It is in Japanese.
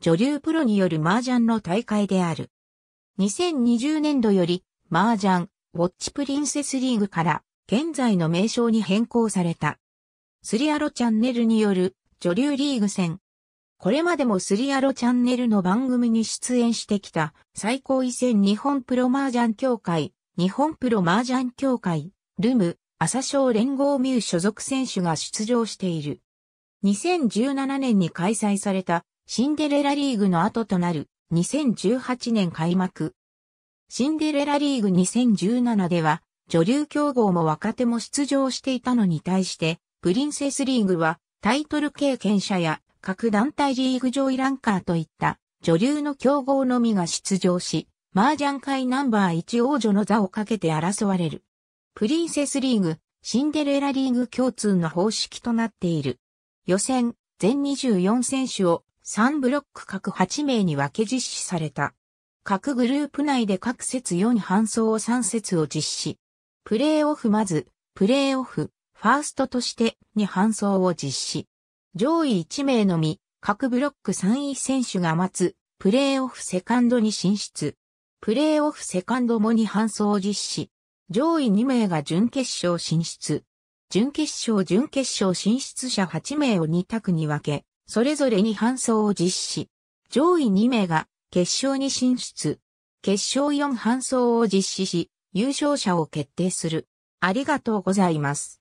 女流プロによる麻雀の大会である。2020年度より、麻雀、ウォッチプリンセスリーグから、現在の名称に変更された。スリアロチャンネルによる、女流リーグ戦。これまでもスリアロチャンネルの番組に出演してきた、最高位戦日本プロ麻雀協会、日本プロ麻雀協会、ルム、朝ウ連合ミュー所属選手が出場している。2017年に開催されたシンデレラリーグの後となる2018年開幕。シンデレラリーグ2017では女流競合も若手も出場していたのに対して、プリンセスリーグはタイトル経験者や各団体リーグ上位ランカーといった女流の競合のみが出場し、麻雀界ナンバー1王女の座をかけて争われる。プリンセスリーグ、シンデレラリーグ共通の方式となっている。予選、全24選手を3ブロック各8名に分け実施された。各グループ内で各節4搬送を3節を実施。プレーオフまず、プレーオフ、ファーストとして2搬送を実施。上位1名のみ、各ブロック3位選手が待つ、プレーオフセカンドに進出。プレーオフセカンドも2搬送を実施。上位2名が準決勝進出。準決勝準決勝進出者8名を2択に分け、それぞれに搬送を実施。上位2名が決勝に進出。決勝4搬送を実施し、優勝者を決定する。ありがとうございます。